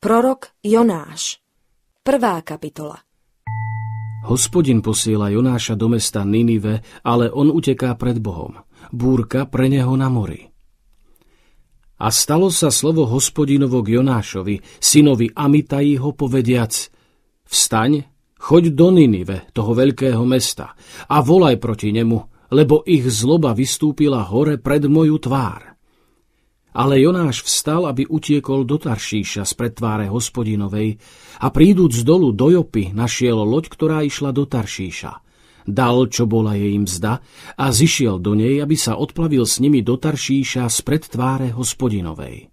Prorok Jonáš Prvá kapitola Hospodin posiela Jonáša do mesta Ninive, ale on uteká pred Bohom. Búrka pre neho na mori. A stalo sa slovo hospodinovo k Jonášovi, synovi Amitajího povediac Vstaň, choď do Ninive, toho veľkého mesta, a volaj proti nemu, lebo ich zloba vystúpila hore pred moju tvár. Ale Jonáš vstal, aby utiekol do Taršíša z pretváre hospodinovej a príduc z dolu do Jopy našiel loď, ktorá išla do Taršíša. Dal, čo bola jej mzda a zišiel do nej, aby sa odplavil s nimi do Taršíša z pretváre hospodinovej.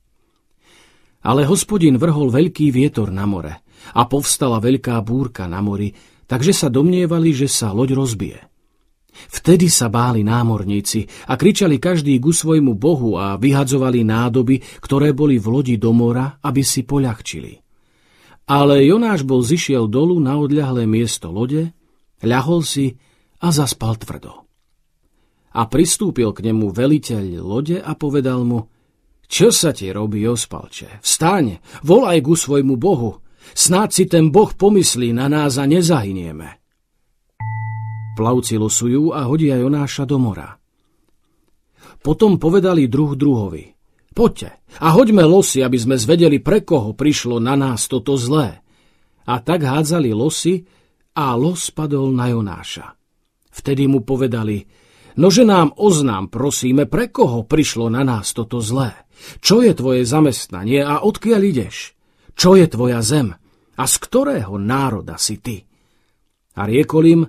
Ale hospodin vrhol veľký vietor na more a povstala veľká búrka na mori, takže sa domnievali, že sa loď rozbije. Vtedy sa báli námorníci a kričali každý ku svojmu bohu a vyhadzovali nádoby, ktoré boli v lodi do mora, aby si poľahčili. Ale Jonáš bol zišiel dolu na odľahlé miesto lode, ľahol si a zaspal tvrdo. A pristúpil k nemu veliteľ lode a povedal mu, čo sa ti robí, ospalče? Vstaň, volaj ku svojmu bohu, snáď si ten boh pomyslí na nás a nezahynieme. Plavci losujú a hodia Jonáša do mora. Potom povedali druh druhovi. Poďte a hoďme losy, aby sme zvedeli, pre koho prišlo na nás toto zlé. A tak hádzali losy a los padol na Jonáša. Vtedy mu povedali, nože nám oznám, prosíme, pre koho prišlo na nás toto zlé. Čo je tvoje zamestnanie a odkiaľ ideš? Čo je tvoja zem a z ktorého národa si ty? A riekol im,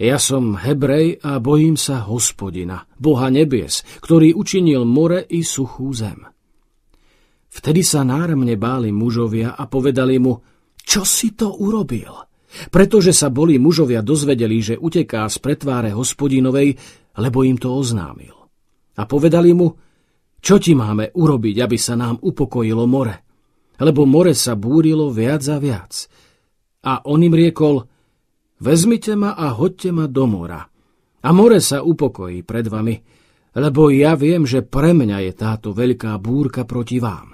ja som Hebrej a bojím sa hospodina, Boha nebies, ktorý učinil more i suchú zem. Vtedy sa náramne báli mužovia a povedali mu, čo si to urobil? Pretože sa boli mužovia dozvedeli, že uteká z pretváre hospodinovej, lebo im to oznámil. A povedali mu, čo ti máme urobiť, aby sa nám upokojilo more? Lebo more sa búrilo viac a viac. A on im riekol, Vezmite ma a hoďte ma do mora. A more sa upokojí pred vami, lebo ja viem, že pre mňa je táto veľká búrka proti vám.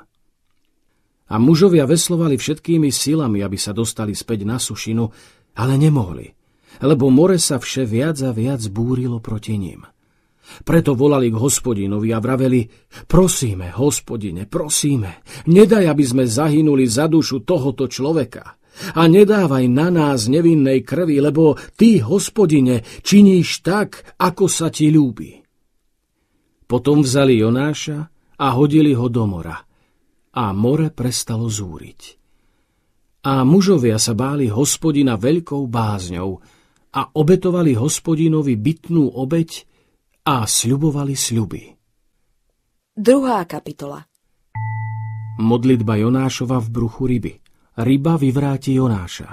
A mužovia veslovali všetkými silami, aby sa dostali späť na sušinu, ale nemohli, lebo more sa vše viac a viac búrilo proti ním. Preto volali k hospodinovi a vraveli, prosíme, hospodine, prosíme, nedaj, aby sme zahynuli za dušu tohoto človeka, a nedávaj na nás nevinnej krvi, lebo ty, hospodine, činíš tak, ako sa ti ľúbi. Potom vzali Jonáša a hodili ho do mora. A more prestalo zúriť. A mužovia sa báli hospodina veľkou bázňou a obetovali hospodinovi bytnú obeď a sľubovali sľuby. Druhá kapitola Modlitba Jonášova v bruchu ryby ryba vyvráti Jonáša.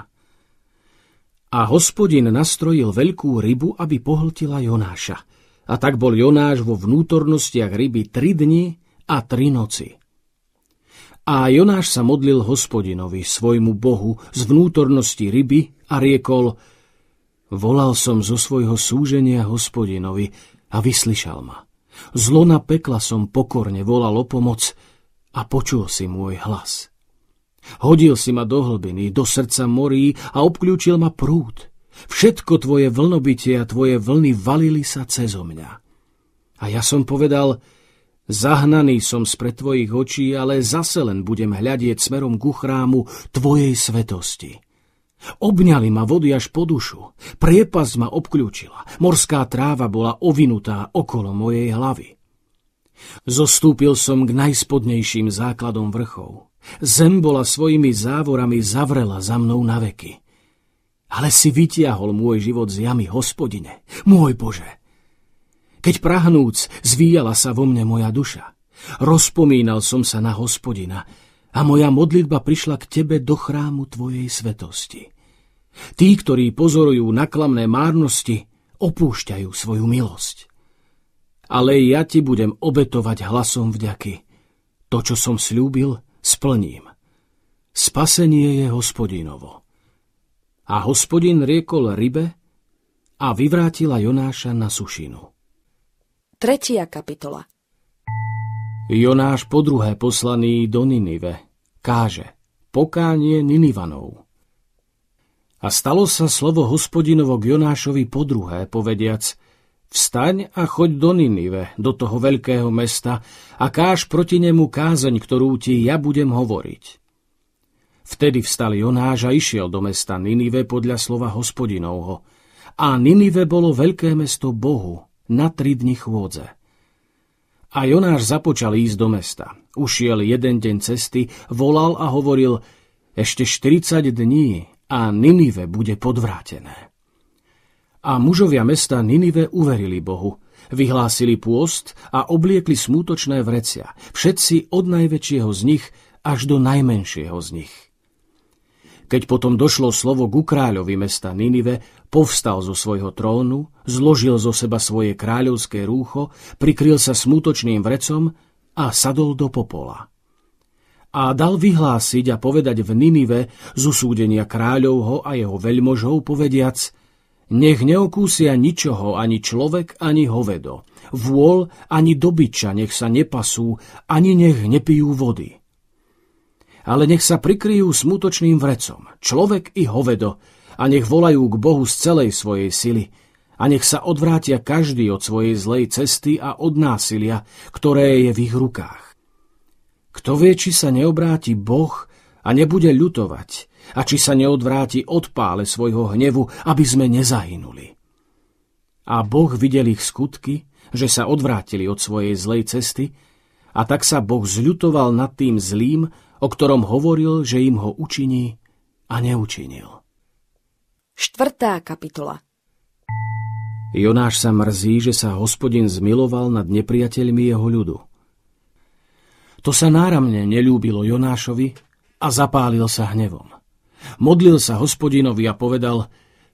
A hospodin nastrojil veľkú rybu, aby pohltila Jonáša. A tak bol Jonáš vo vnútornostiach ryby tri dni a tri noci. A Jonáš sa modlil hospodinovi, svojmu bohu, z vnútornosti ryby a riekol Volal som zo svojho súženia hospodinovi a vyslyšal ma. Zlona pekla som pokorne volal o pomoc a počul si môj hlas. Hodil si ma do hlbiny, do srdca morí a obklúčil ma prúd. Všetko tvoje vlnobytie a tvoje vlny valili sa cezo mňa. A ja som povedal, zahnaný som spred tvojich očí, ale zase len budem hľadieť smerom ku chrámu tvojej svetosti. Obňali ma vody až po dušu, priepas ma obklúčila, morská tráva bola ovinutá okolo mojej hlavy. Zostúpil som k najspodnejším základom vrchov. Zem bola svojimi závorami zavrela za mnou na veky. Ale si vytiahol môj život z jamy, hospodine, môj Bože. Keď prahnúc, zvíjala sa vo mne moja duša. Rozpomínal som sa na hospodina a moja modlitba prišla k tebe do chrámu tvojej svetosti. Tí, ktorí pozorujú naklamné márnosti, opúšťajú svoju milosť. Ale ja ti budem obetovať hlasom vďaky. To, čo som slúbil, splním. Spasenie je hospodinovo. A hospodin riekol rybe a vyvrátila Jonáša na sušinu. Tretia kapitola Jonáš po druhé poslaný do Ninive káže Pokánie Ninivanov. A stalo sa slovo hospodinovo k Jonášovi po druhé, povediac – Vstaň a choď do Ninive, do toho veľkého mesta, a káž proti nemu kázeň, ktorú ti ja budem hovoriť. Vtedy vstal Jonáš a išiel do mesta Ninive podľa slova hospodinovho. A Ninive bolo veľké mesto Bohu na tri dni chôdze. A Jonáš započal ísť do mesta. Ušiel jeden deň cesty, volal a hovoril, ešte 40 dní a Ninive bude podvrátené. A mužovia mesta Ninive uverili Bohu. Vyhlásili pôst a obliekli smútočné vrecia, všetci od najväčšieho z nich až do najmenšieho z nich. Keď potom došlo slovo ku kráľovi mesta Ninive, povstal zo svojho trónu, zložil zo seba svoje kráľovské rúcho, prikryl sa smútočným vrecom a sadol do popola. A dal vyhlásiť a povedať v Ninive z usúdenia kráľovho a jeho veľmožov povediac – nech neokúsia ničoho ani človek, ani hovedo. Vôľ ani dobyča nech sa nepasú, ani nech nepijú vody. Ale nech sa prikryjú smutočným vrecom, človek i hovedo, a nech volajú k Bohu z celej svojej sily, a nech sa odvrátia každý od svojej zlej cesty a od násilia, ktoré je v ich rukách. Kto vie, či sa neobráti Boh a nebude ľutovať, a či sa neodvráti od pále svojho hnevu, aby sme nezahynuli. A Boh videl ich skutky, že sa odvrátili od svojej zlej cesty, a tak sa Boh zľutoval nad tým zlým, o ktorom hovoril, že im ho učiní a neučinil. Štvrtá kapitola Jonáš sa mrzí, že sa hospodin zmiloval nad nepriateľmi jeho ľudu. To sa náramne nelúbilo Jonášovi a zapálil sa hnevom. Modlil sa hospodinovi a povedal,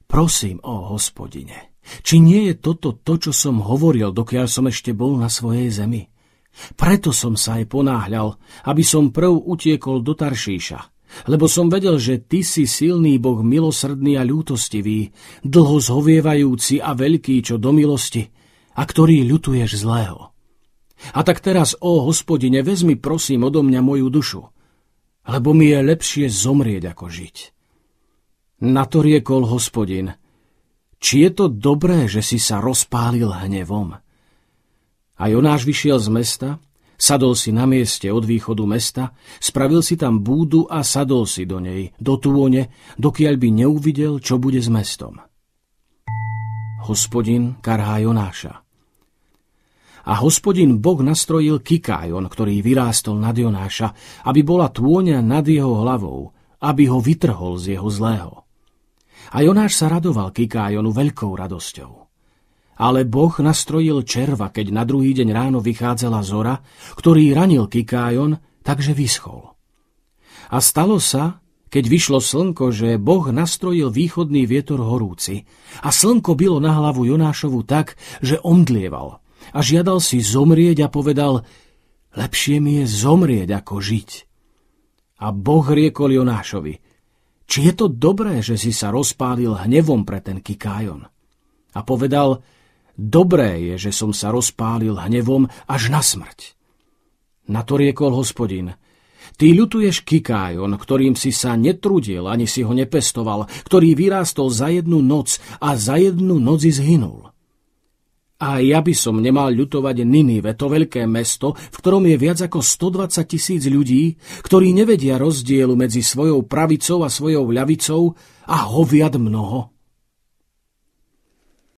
prosím o hospodine, či nie je toto to, čo som hovoril, dokiaľ som ešte bol na svojej zemi? Preto som sa aj ponáhľal, aby som prv utiekol do Taršíša, lebo som vedel, že ty si silný Boh milosrdný a ľútostivý, dlho zhovievajúci a veľký čo do milosti, a ktorý ľutuješ zlého. A tak teraz, o hospodine, vezmi prosím odo mňa moju dušu, lebo mi je lepšie zomrieť ako žiť. Na to riekol hospodin, či je to dobré, že si sa rozpálil hnevom. A Jonáš vyšiel z mesta, sadol si na mieste od východu mesta, spravil si tam búdu a sadol si do nej, do tône, dokiaľ by neuvidel, čo bude s mestom. Hospodin karhá Jonáša. A hospodin Boh nastrojil kikájon, ktorý vyrástol nad Jonáša, aby bola tôňa nad jeho hlavou, aby ho vytrhol z jeho zlého. A Jonáš sa radoval kikájonu veľkou radosťou. Ale Boh nastrojil červa, keď na druhý deň ráno vychádzala zora, ktorý ranil kikájon, takže vyschol. A stalo sa, keď vyšlo slnko, že Boh nastrojil východný vietor horúci a slnko bylo na hlavu Jonášovu tak, že omdlieval – a žiadal si zomrieť a povedal, lepšie mi je zomrieť ako žiť. A Boh riekol Jonášovi, či je to dobré, že si sa rozpálil hnevom pre ten kikájon. A povedal, dobré je, že som sa rozpálil hnevom až na smrť. Na to riekol hospodin, Ty ľutuješ kikájon, ktorým si sa netrudil, ani si ho nepestoval, ktorý vyrástol za jednu noc a za jednu noci zhynul. A ja by som nemal ľutovať Ninive, to veľké mesto, v ktorom je viac ako 120 tisíc ľudí, ktorí nevedia rozdielu medzi svojou pravicou a svojou ľavicou a hoviad mnoho.